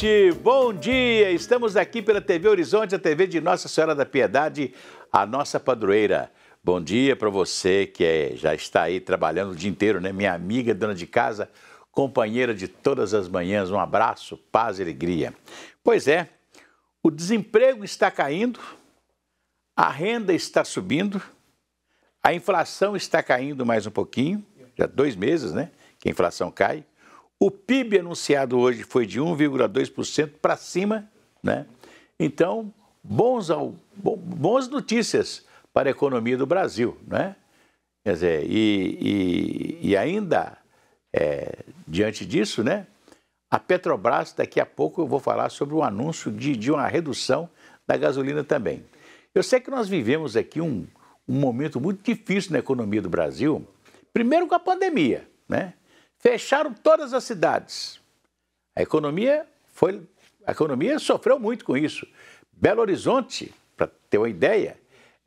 gente, bom dia! Estamos aqui pela TV Horizonte, a TV de Nossa Senhora da Piedade, a nossa padroeira. Bom dia para você que é, já está aí trabalhando o dia inteiro, né? Minha amiga, dona de casa, companheira de todas as manhãs. Um abraço, paz e alegria. Pois é, o desemprego está caindo, a renda está subindo, a inflação está caindo mais um pouquinho, já dois meses, né? Que a inflação cai. O PIB anunciado hoje foi de 1,2% para cima, né? Então, bons, ao, bons notícias para a economia do Brasil, né? Quer dizer, e, e, e ainda é, diante disso, né? A Petrobras, daqui a pouco eu vou falar sobre o um anúncio de, de uma redução da gasolina também. Eu sei que nós vivemos aqui um, um momento muito difícil na economia do Brasil, primeiro com a pandemia, né? Fecharam todas as cidades. A economia foi, a economia sofreu muito com isso. Belo Horizonte, para ter uma ideia,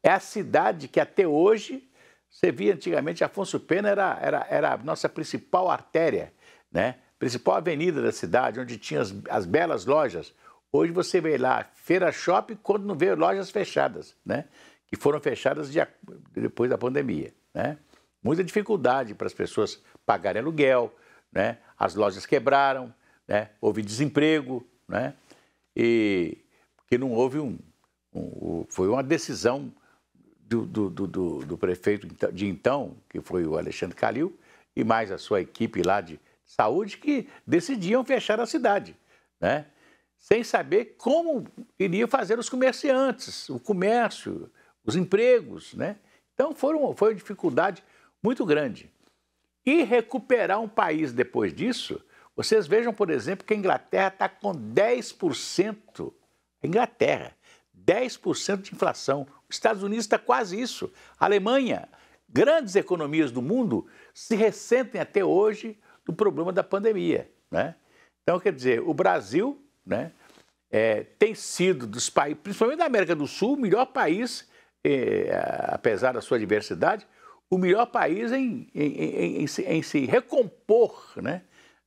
é a cidade que até hoje você via antigamente Afonso Pena era, era, era a nossa principal artéria, né? Principal avenida da cidade, onde tinha as, as belas lojas. Hoje você vê lá feira shopping quando não vê lojas fechadas, né? Que foram fechadas de, depois da pandemia, né? Muita dificuldade para as pessoas pagarem aluguel, né? as lojas quebraram, né? houve desemprego, né? e que não houve um, um, Foi uma decisão do, do, do, do, prefeito então, de então, que foi o Alexandre Calil, e mais a sua equipe lá de saúde, que decidiam fechar a cidade, né? sem saber como iriam fazer os comerciantes, o comércio, os empregos. Né? Então foram, foi uma dificuldade muito grande e recuperar um país depois disso. Vocês vejam, por exemplo, que a Inglaterra está com 10%. Inglaterra, 10% de inflação. Os Estados Unidos está quase isso. A Alemanha, grandes economias do mundo se ressentem até hoje do problema da pandemia. Né? Então, quer dizer, o Brasil né, é, tem sido dos países, principalmente da América do Sul, o melhor país, eh, apesar da sua diversidade, o melhor país em, em, em, em se, se, recompor né,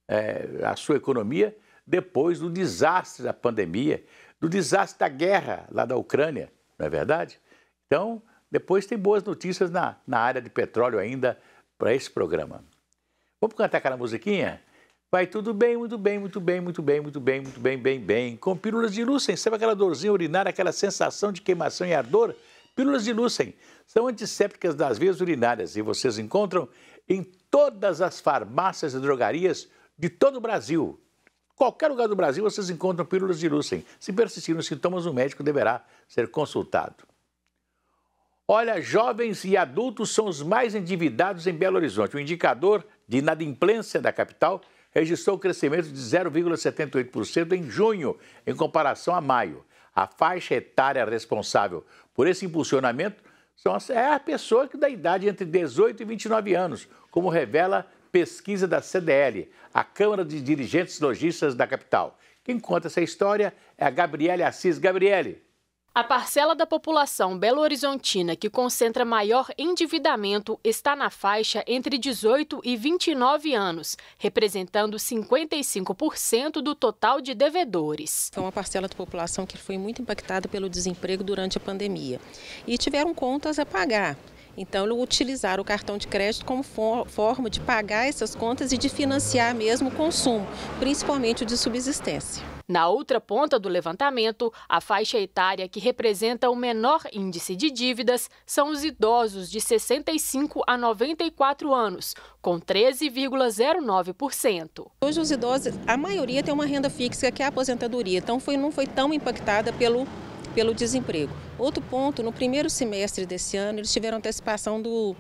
é, a sua economia depois do desastre da pandemia, do desastre da guerra lá da Ucrânia, não é verdade? Então, depois tem boas notícias na, na área de petróleo ainda para esse programa. Vamos cantar aquela musiquinha? Vai tudo bem, muito bem, muito bem, muito bem, muito bem, muito bem, bem, bem. Com pílulas de luz, sem sabe aquela dorzinha urinária, aquela sensação de queimação e ardor? Pílulas de Lucem são antissépticas das veias urinárias e vocês encontram em todas as farmácias e drogarias de todo o Brasil. Qualquer lugar do Brasil vocês encontram pílulas de Lucem. Se persistirem os sintomas, o médico deverá ser consultado. Olha, jovens e adultos são os mais endividados em Belo Horizonte. O indicador de inadimplência da capital registrou um crescimento de 0,78% em junho, em comparação a maio. A faixa etária responsável por esse impulsionamento são as, é a pessoa que da idade entre 18 e 29 anos, como revela pesquisa da CDL, a Câmara de Dirigentes Lojistas da capital. Quem conta essa história é a Gabriele Assis. Gabriele, a parcela da população belo-horizontina que concentra maior endividamento está na faixa entre 18 e 29 anos, representando 55% do total de devedores. É então, uma parcela da população que foi muito impactada pelo desemprego durante a pandemia e tiveram contas a pagar. Então, utilizar o cartão de crédito como for, forma de pagar essas contas e de financiar mesmo o consumo, principalmente o de subsistência. Na outra ponta do levantamento, a faixa etária que representa o menor índice de dívidas são os idosos de 65 a 94 anos, com 13,09%. Hoje os idosos, a maioria tem uma renda fixa que é a aposentadoria, então foi, não foi tão impactada pelo pelo desemprego. Outro ponto, no primeiro semestre desse ano, eles tiveram antecipação do,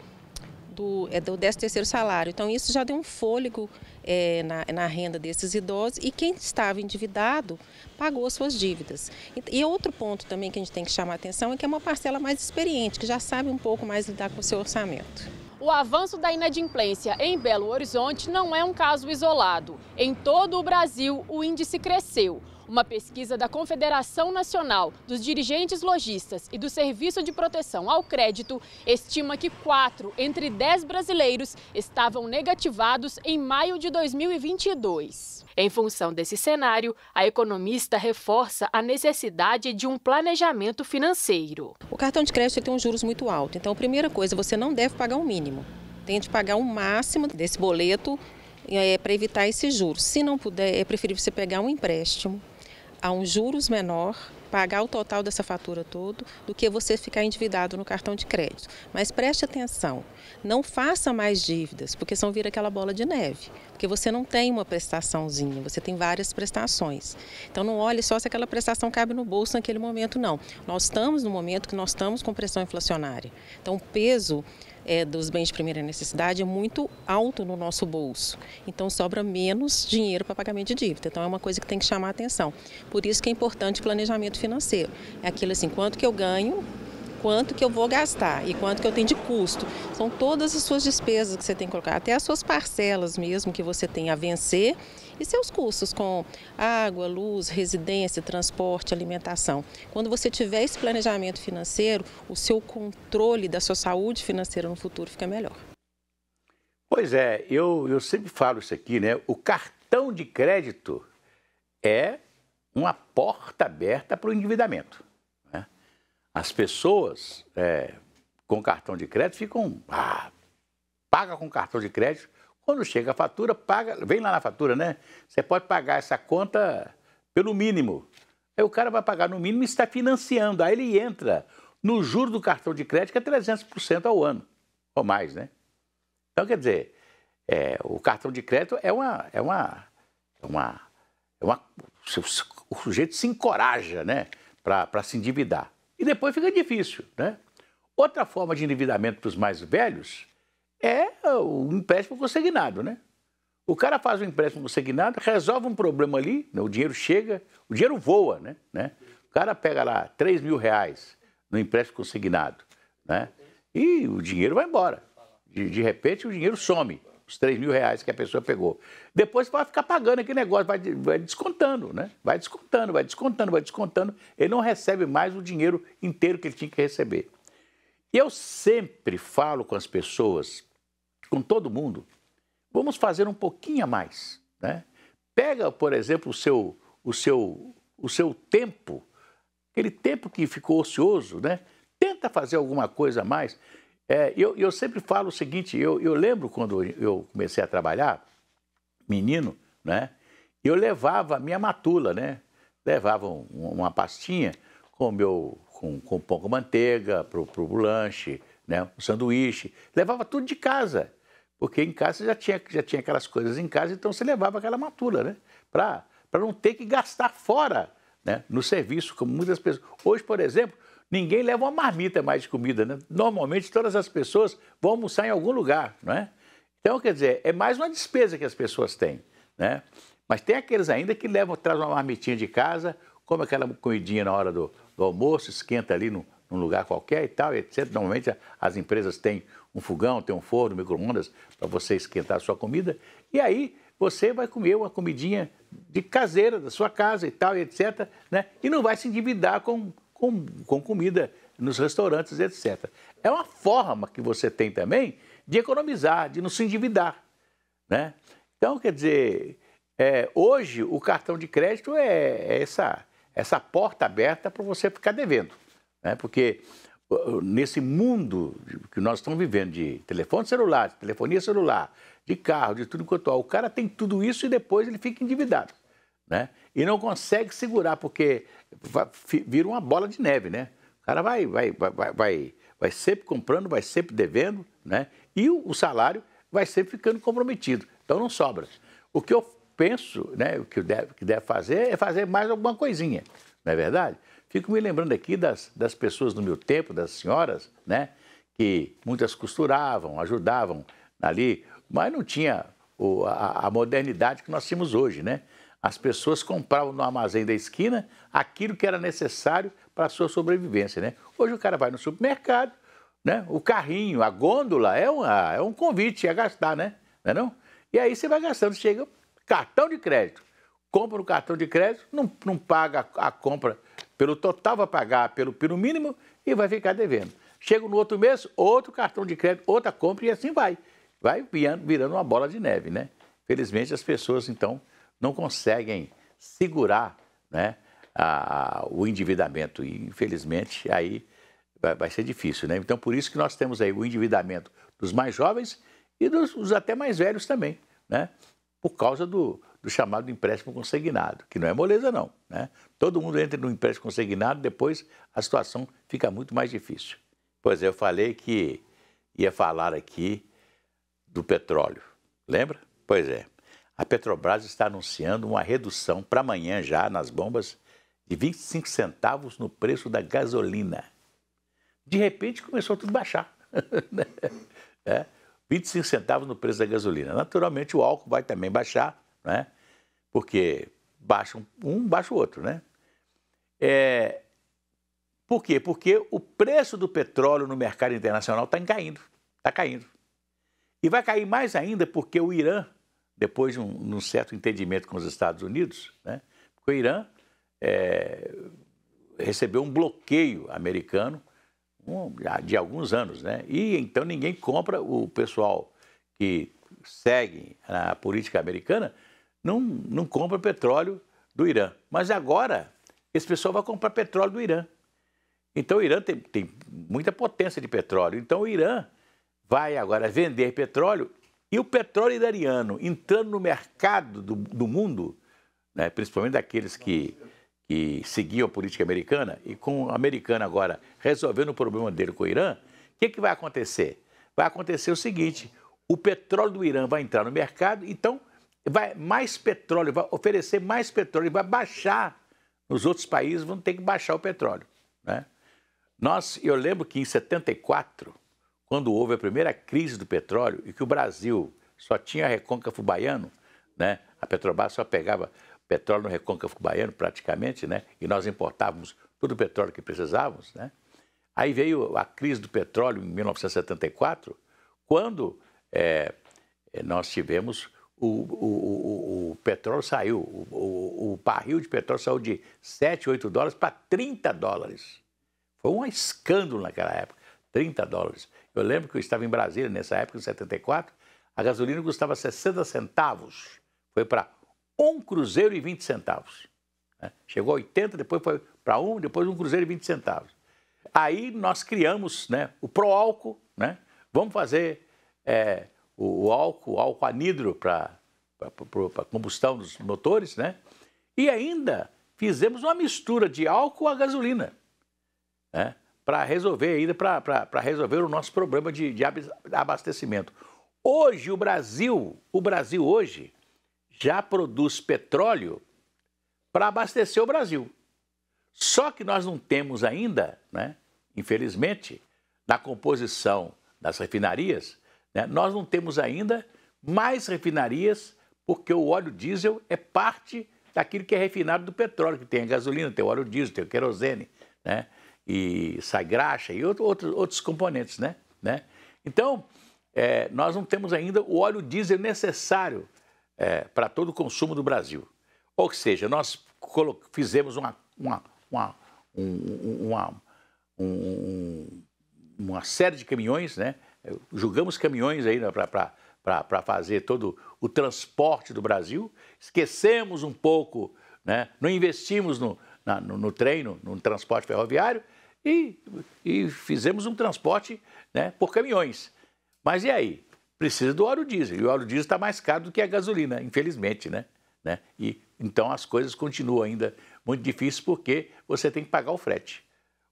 do, é, do 13º salário. Então, isso já deu um fôlego é, na, na, renda desses idosos e quem estava endividado pagou suas dívidas. E, e, outro ponto também que a gente tem que chamar atenção é que é uma parcela mais experiente, que já sabe um pouco mais lidar com o seu orçamento. O avanço da inadimplência em Belo Horizonte não é um caso isolado. Em todo o Brasil, o índice cresceu. Uma pesquisa da Confederação Nacional dos Dirigentes Logistas e do Serviço de Proteção ao Crédito estima que 4 entre 10 brasileiros estavam negativados em maio de 2022. Em função desse cenário, a economista reforça a necessidade de um planejamento financeiro. O cartão de crédito tem uns juros muito altos, então a primeira coisa, você não deve pagar o um mínimo. Tente pagar o máximo desse boleto é, para evitar esse juros. Se não puder, é preferível você pegar um empréstimo a um juros menor, pagar o total dessa fatura todo, do que você ficar endividado no cartão de crédito. Mas preste atenção, não faça mais dívidas, porque são vira aquela bola de neve. Porque você não tem uma prestaçãozinha, você tem várias prestações. Então não olhe só se aquela prestação cabe no bolso naquele momento, não. Nós estamos no momento que nós estamos com pressão inflacionária. Então o peso é, dos bens de primeira necessidade é muito alto no nosso bolso. Então sobra menos dinheiro para pagamento de dívida. Então é uma coisa que tem que chamar a atenção. Por isso que é importante o planejamento financeiro. É aquilo assim, quanto que eu ganho quanto que eu vou gastar e quanto que eu tenho de custo. São todas as suas despesas que você tem que colocar, até as suas parcelas mesmo que você tem a vencer e seus custos com água, luz, residência, transporte, alimentação. Quando você tiver esse planejamento financeiro, o seu controle da sua saúde financeira no futuro fica melhor. Pois é, eu, eu sempre falo isso aqui, né? O cartão de crédito é uma porta aberta para o endividamento. As pessoas é, com cartão de crédito ficam. Ah, paga com cartão de crédito. Quando chega a fatura, paga. Vem lá na fatura, né? Você pode pagar essa conta pelo mínimo. Aí o cara vai pagar no mínimo e está financiando. Aí ele entra no juro do cartão de crédito, que é 300% ao ano, ou mais, né? Então, quer dizer, é, o cartão de crédito é uma. É uma, é uma, é uma o sujeito se encoraja, né? Para se endividar. E depois fica difícil, né? Outra forma de endividamento para os mais velhos é o empréstimo consignado, né? O cara faz um empréstimo consignado, resolve um problema ali, né? o dinheiro chega, o dinheiro voa, né? né? O cara pega lá 3 mil reais no empréstimo consignado, né? E o dinheiro vai embora. De, de repente o dinheiro some os 3 mil reais que a pessoa pegou. Depois vai ficar pagando aquele negócio, vai, vai descontando, né? Vai descontando, vai descontando, vai descontando. Ele não recebe mais o dinheiro inteiro que ele tinha que receber. E eu sempre falo com as pessoas, com todo mundo, vamos fazer um pouquinho a mais, né? Pega, por exemplo, o seu, o seu, o seu tempo, aquele tempo que ficou ocioso, né? Tenta fazer alguma coisa a mais. É, eu, eu sempre falo o seguinte, eu, eu lembro quando eu comecei a trabalhar, menino, né? Eu levava a minha matula, né? Levava um, uma pastinha com meu com, com pão com manteiga pro, pro lanche, né? O sanduíche, levava tudo de casa, porque em casa já tinha já tinha aquelas coisas em casa, então você levava aquela matula, né? Para para não ter que gastar fora, né? No serviço, como muitas pessoas. Hoje, por exemplo, ninguém leva uma marmita mais de comida, né? Normalmente todas as pessoas vão almoçar em algum lugar, não é? Então, quer dizer, é mais uma despesa que as pessoas têm, né? Mas tem aqueles ainda que levam, trazem uma marmitinha de casa, come aquela comidinha na hora do, do almoço, esquenta ali no, num lugar qualquer e tal, etc. Normalmente as empresas têm um fogão, tem um forno, micro-ondas para você esquentar a sua comida. E aí você vai comer uma comidinha de caseira da sua casa e tal, etc. Né? E não vai se endividar com com, com comida nos restaurantes, etc. É uma forma que você tem também de economizar, de não se endividar. Né? Então, quer dizer, é, hoje o cartão de crédito é, é essa, essa porta aberta para você ficar devendo. Né? Porque nesse mundo que nós estamos vivendo de telefone celular, de telefonia celular, de carro, de tudo quanto há, é, o cara tem tudo isso e depois ele fica endividado. Né? e não consegue segurar, porque vira uma bola de neve, né? O cara vai, vai, vai, vai, vai sempre comprando, vai sempre devendo, né? E o, salário vai sempre ficando comprometido. Então não sobra. O que eu penso, né, o que deve, que deve fazer é fazer mais alguma coisinha, não é verdade? Fico me lembrando aqui das, das pessoas do meu tempo, das senhoras, né? Que muitas costuravam, ajudavam ali, mas não tinha o, a, a modernidade que nós temos hoje, né? As pessoas compravam no armazém da esquina aquilo que era necessário para a sua sobrevivência. Né? Hoje o cara vai no supermercado, né? o carrinho, a gôndola é, uma, é um convite a gastar, né? Não é não? E aí você vai gastando, chega cartão de crédito. Compra no cartão de crédito, não, não paga a, a compra pelo total, vai pagar pelo, pelo mínimo e vai ficar devendo. Chega no outro mês, outro cartão de crédito, outra compra e assim vai. Vai virando, virando uma bola de neve, né? Felizmente as pessoas, então, não conseguem segurar né, a, a, o endividamento. E, infelizmente, aí vai, vai, ser difícil. Né? Então, por isso que nós temos aí o endividamento dos mais jovens e dos, dos até mais velhos também, né? por causa do, do chamado empréstimo consignado, que não é moleza não, né? Todo mundo entra no empréstimo consignado, depois a situação fica muito mais difícil. Pois é, eu falei que ia falar aqui do petróleo, lembra? Pois é a Petrobras está anunciando uma redução para amanhã já nas bombas de 25 centavos no preço da gasolina. De repente começou tudo a baixar. Né? é, 25 centavos no preço da gasolina. Naturalmente o álcool vai também baixar, né? porque baixa um, baixa o outro. Né? É, por quê? Porque o preço do petróleo no mercado internacional está caindo, está caindo. E vai cair mais ainda porque o Irã depois de um, um, certo entendimento com os Estados Unidos, né, porque o Irã é, recebeu um bloqueio americano um, de alguns anos, né? E então ninguém compra o pessoal que segue a política americana não, não compra petróleo do Irã. Mas agora esse pessoal vai comprar petróleo do Irã. Então o Irã tem, tem muita potência de petróleo. Então o Irã vai agora vender petróleo e o petróleo iraniano entrando no mercado do, do mundo, né, principalmente daqueles que, que seguiam a política americana, e com o americano agora resolvendo o problema dele com o Irã, o que, é que vai acontecer? Vai acontecer o seguinte: o petróleo do Irã vai entrar no mercado, então vai mais petróleo, vai oferecer mais petróleo, vai baixar. Os outros países vão ter que baixar o petróleo. Né? Nós, eu lembro que em 74, quando houve a primeira crise do petróleo e que o Brasil só tinha recôncavo baiano, né? A Petrobras só pegava petróleo no recôncavo baiano praticamente, né? E nós importávamos todo o petróleo que precisávamos, né? Aí veio a crise do petróleo em 1974, quando é, é, nós tivemos o, o, o, o petróleo saiu, o, barril de petróleo saiu de 7, 8 dólares para 30 dólares. Foi um escândalo naquela época. 30 dólares. Eu lembro que eu estava em Brasília nessa época, em 74, a gasolina custava 60 centavos. Foi para um cruzeiro e 20 centavos. Né? Chegou a 80, depois foi para um, depois um cruzeiro e 20 centavos. Aí nós criamos né, o pró-álcool, né? vamos fazer é, o, o, álcool, o álcool anidro para combustão dos motores, né? E ainda fizemos uma mistura de álcool a gasolina. Né? para resolver ainda, para resolver o nosso problema de, de abastecimento. Hoje o Brasil, o Brasil hoje já produz petróleo para abastecer o Brasil. Só que nós não temos ainda, né, infelizmente, na composição das refinarias, né, nós não temos ainda mais refinarias, porque o óleo diesel é parte daquilo que é refinado do petróleo, que tem a gasolina, tem o óleo diesel, tem o querosene. Né? e sai graxa e outro, outro, outros componentes, né? né? Então, é, nós não temos ainda o óleo diesel necessário é, para todo o consumo do Brasil. Ou seja, nós fizemos uma, uma, uma, um, uma, um, uma série de caminhões, né? julgamos caminhões aí né, para fazer todo o transporte do Brasil, esquecemos um pouco, né? não investimos no, na, no, no treino, no transporte ferroviário, e, e fizemos um transporte né, por caminhões. Mas e aí? Precisa do óleo diesel. E o óleo diesel está mais caro do que a gasolina, infelizmente, né? né? E, então as coisas continuam ainda muito difíceis porque você tem que pagar o frete.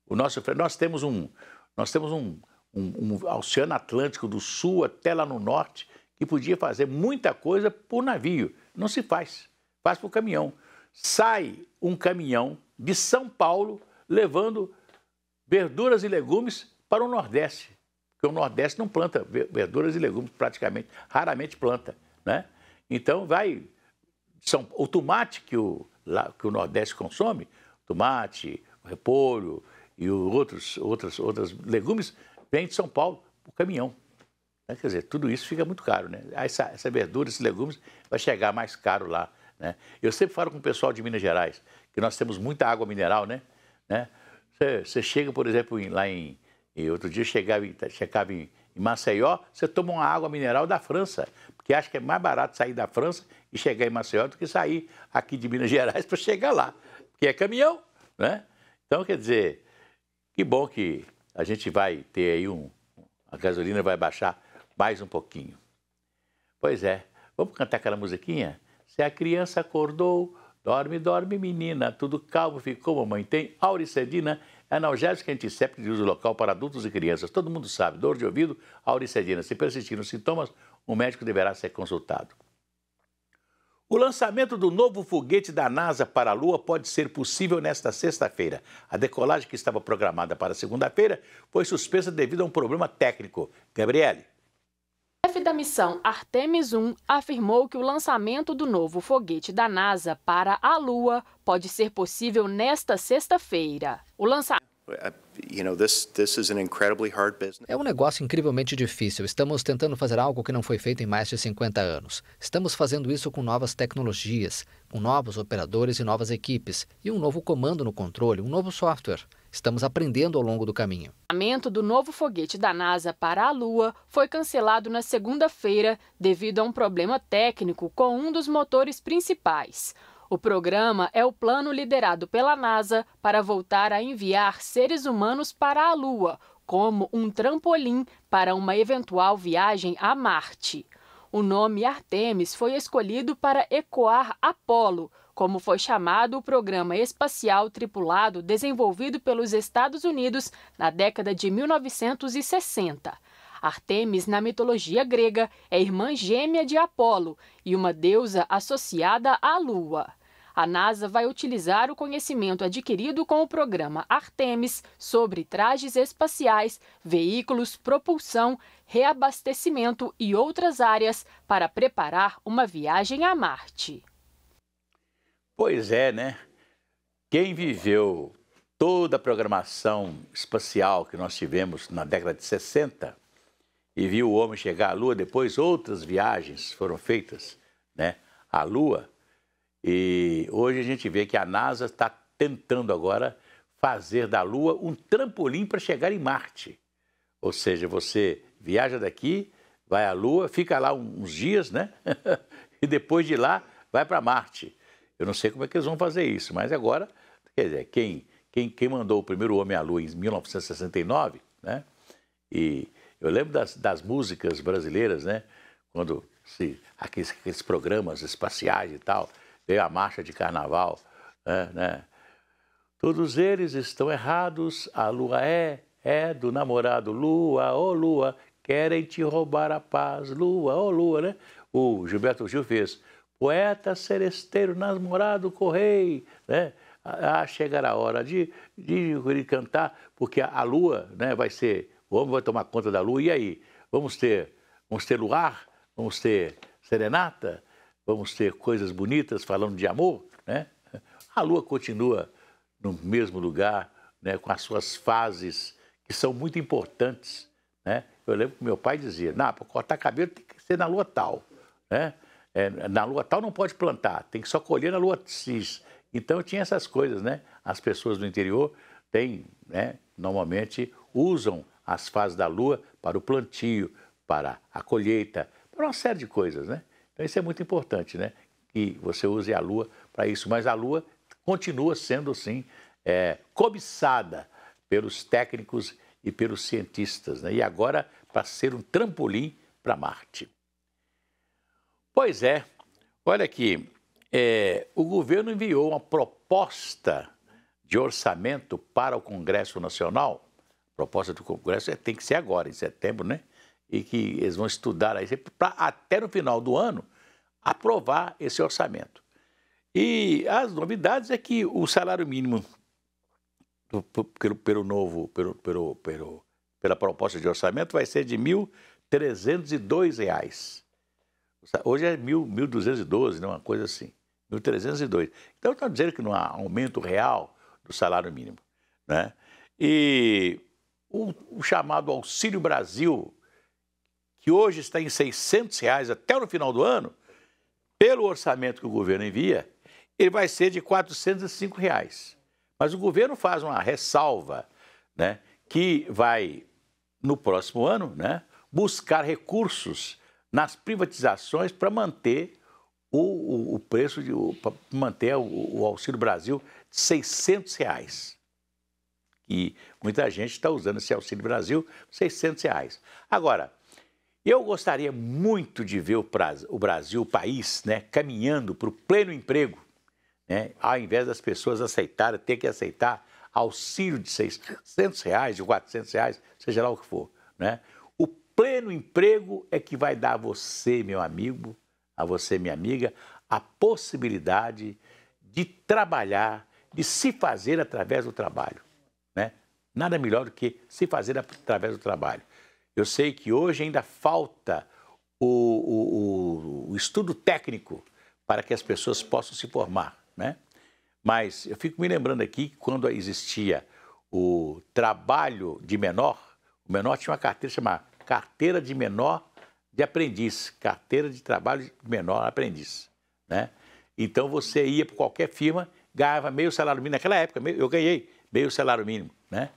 O nosso frete, nós temos um, nós temos um, um, um oceano Atlântico do Sul até lá no norte que podia fazer muita coisa por navio. Não se faz. Faz por caminhão sai um caminhão de São Paulo levando verduras e legumes para o Nordeste, porque o Nordeste não planta verduras e legumes praticamente, raramente planta, né? Então vai são o tomate que o que o Nordeste consome, tomate, repolho e outros outros outros legumes vem de São Paulo o caminhão. Né? Quer dizer, tudo isso fica muito caro, né? Essa, essa verdura, esses legumes vai chegar mais caro lá né? Eu sempre falo com o pessoal de Minas Gerais que nós temos muita água mineral, né? né? Você, chega, por exemplo, em, lá em, Outro dia chegava, chegava em, em Maceió, você toma uma água mineral da França, porque acha que é mais barato sair da França e chegar em Maceió do que sair aqui de Minas Gerais para chegar lá, porque é caminhão, né? Então, quer dizer, que bom que a gente vai ter aí um. A gasolina vai baixar mais um pouquinho. Pois é. Vamos cantar aquela musiquinha? Se a criança acordou, dorme, dorme, menina. Tudo calmo ficou, mamãe. Tem auricedina, analgésica antisséptico de uso local para adultos e crianças. Todo mundo sabe, dor de ouvido, auricedina. Se persistirem os sintomas, o médico deverá ser consultado. O lançamento do novo foguete da NASA para a Lua pode ser possível nesta sexta-feira. A decolagem que estava programada para segunda-feira foi suspensa devido a um problema técnico. Gabriele chefe da missão Artemis 1 afirmou que o lançamento do novo foguete da NASA para a Lua pode ser possível nesta sexta-feira. O lançamento uh, é um negócio incrivelmente difícil. Estamos tentando fazer algo que não foi feito em mais de 50 anos. Estamos fazendo isso com novas tecnologias, com novos operadores e novas equipes, e um novo comando no controle, um novo software. Estamos aprendendo ao longo do caminho. O lançamento do novo foguete da NASA para a Lua foi cancelado na segunda-feira devido a um problema técnico com um dos motores principais. O programa é o plano liderado pela NASA para voltar a enviar seres humanos para a Lua, como um trampolim para uma eventual viagem a Marte. O nome Artemis foi escolhido para ecoar Apolo, como foi chamado o programa espacial tripulado desenvolvido pelos Estados Unidos na década de 1960. Artemis, na mitologia grega, é irmã gêmea de Apolo e uma deusa associada à Lua. A NASA vai utilizar o conhecimento adquirido com o programa Artemis sobre trajes espaciais, veículos, propulsão, reabastecimento e outras áreas para preparar uma viagem a Marte. Pois é, né? Quem viveu toda a programação espacial que nós tivemos na década de 60 e viu o homem chegar à Lua, depois outras viagens foram feitas né, à Lua, e hoje a gente vê que a NASA está tentando agora fazer da Lua um trampolim para chegar em Marte. Ou seja, você viaja daqui, vai à Lua, fica lá uns dias, né? e depois de lá vai para Marte. Eu não sei como é que eles vão fazer isso, mas agora, quer dizer, quem, quem, quem mandou o primeiro homem à lua em 1969, né? E eu lembro das, das músicas brasileiras, né? Quando se, aqueles, aqueles programas espaciais e tal, veio a marcha de carnaval, né? né? Todos eles estão errados, a lua é, é do namorado, lua, ô oh lua, querem te roubar a paz, lua, ô oh lua, né? O Gilberto Gil fez poeta seresteiro, namorado, correi, né? Ah, chegará a hora de, de, de cantar, porque a, a, lua né, vai ser, o homem vai tomar conta da lua, e aí? Vamos ter, vamos ter luar, vamos ter serenata, vamos ter coisas bonitas falando de amor, né? A lua continua no mesmo lugar, né, com as suas fases, que são muito importantes, né? Eu lembro que meu pai dizia, Napa, cortar cabelo tem que ser na lua tal, né? é, na lua tal não pode plantar, tem que só colher na lua cis. Então tinha essas coisas, né? As pessoas do interior têm, né, normalmente usam as fases da lua para o plantio, para a colheita, para uma série de coisas, né? Então isso é muito importante, né? Que você use a lua para isso, mas a lua continua sendo, sim, é, cobiçada pelos técnicos e pelos cientistas, né? E agora para ser um trampolim para Marte. Pois é. Olha aqui, é, o governo enviou uma proposta de orçamento para o Congresso Nacional. proposta do Congresso é, tem que ser agora, em setembro, né? E que eles vão estudar aí para até no final do ano aprovar esse orçamento. E as novidades é que o salário mínimo pelo, pelo novo, pelo, pelo, pelo, pela proposta de orçamento vai ser de R$ 1.302. Hoje é 1.212, né? uma coisa assim, 1.302. Então, está dizendo que não há aumento real do salário mínimo. Né? E o, o chamado Auxílio Brasil, que hoje está em 600 reais até no final do ano, pelo orçamento que o governo envia, ele vai ser de 405 reais. Mas o governo faz uma ressalva, né, que vai no próximo ano, né, buscar recursos nas privatizações para manter o, o, o preço, para manter o, o, Auxílio Brasil de 600 reais. E muita gente está usando esse Auxílio Brasil, 600 reais. Agora, eu gostaria muito de ver o, prazo, o Brasil, o país, né, caminhando para o pleno emprego, né, ao invés das pessoas aceitarem, ter que aceitar auxílio de 600 reais, de 400 reais, seja lá o que for. Né? pleno emprego é que vai dar a você, meu amigo, a você, minha amiga, a possibilidade de trabalhar, de se fazer através do trabalho. Né? Nada melhor do que se fazer através do trabalho. Eu sei que hoje ainda falta o, o, o estudo técnico para que as pessoas possam se formar. Né? Mas eu fico me lembrando aqui que quando existia o trabalho de menor, o menor tinha uma carteira chamada carteira de menor de aprendiz, carteira de trabalho de menor aprendiz, né? Então você ia para qualquer firma, ganhava meio salário mínimo. Naquela época eu ganhei meio salário mínimo, né?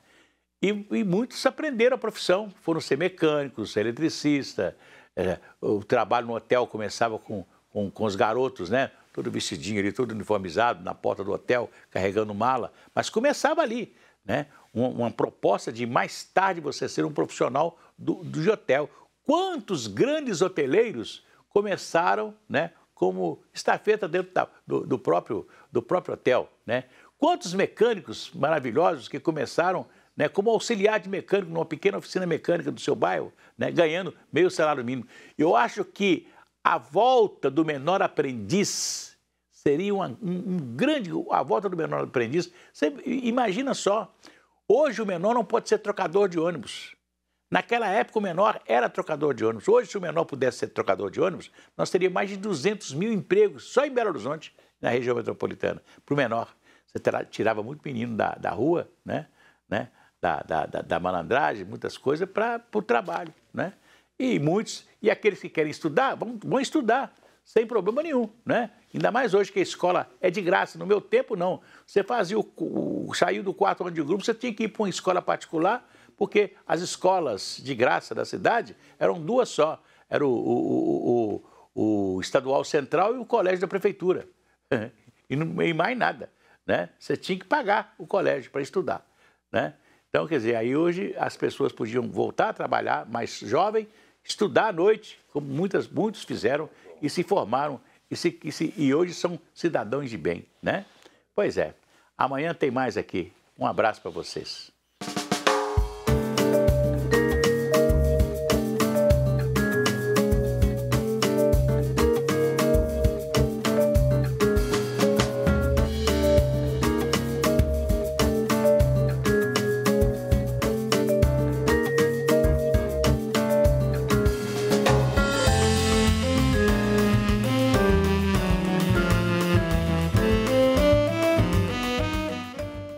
E, e muitos aprenderam a profissão, foram ser mecânicos, eletricista. É, o trabalho no hotel começava com, com, com os garotos, né? todo vestidinho ali, todo uniformizado, na porta do hotel, carregando mala, mas começava ali né? Uma, uma, proposta de mais tarde você ser um profissional do, do de hotel. Quantos grandes hoteleiros começaram, né? Como estafeta dentro da, do, do, próprio, do próprio hotel, né? Quantos mecânicos maravilhosos que começaram né, como auxiliar de mecânico numa pequena oficina mecânica do seu bairro, né, ganhando meio salário mínimo. Eu acho que a volta do menor aprendiz seria uma, um, um, grande. A volta do menor aprendiz. Você imagina só, hoje o menor não pode ser trocador de ônibus. Naquela época, o menor era trocador de ônibus. Hoje, se o menor pudesse ser trocador de ônibus, nós teríamos mais de 200 mil empregos só em Belo Horizonte, na região metropolitana, para o menor. Você tirava muito menino da, da rua, né? né? Da, da, da, da malandragem, muitas coisas, para o trabalho, né? E muitos, e aqueles que querem estudar, vão, vão estudar sem problema nenhum, né? Ainda mais hoje que a escola é de graça. No meu tempo, não. Você fazia o, o saiu do quarto ano de grupo, você tinha que ir para uma escola particular, porque as escolas de graça da cidade eram duas só. Era o, o, o, o estadual central e o colégio da prefeitura. E, não, e mais nada, né? Você tinha que pagar o colégio para estudar, né? Então, quer dizer, aí hoje as pessoas podiam voltar a trabalhar mais jovem, estudar à noite, como muitas, muitos fizeram e se formaram e, se, e, se, e hoje são cidadãos de bem, né? Pois é. Amanhã tem mais aqui. Um abraço para vocês.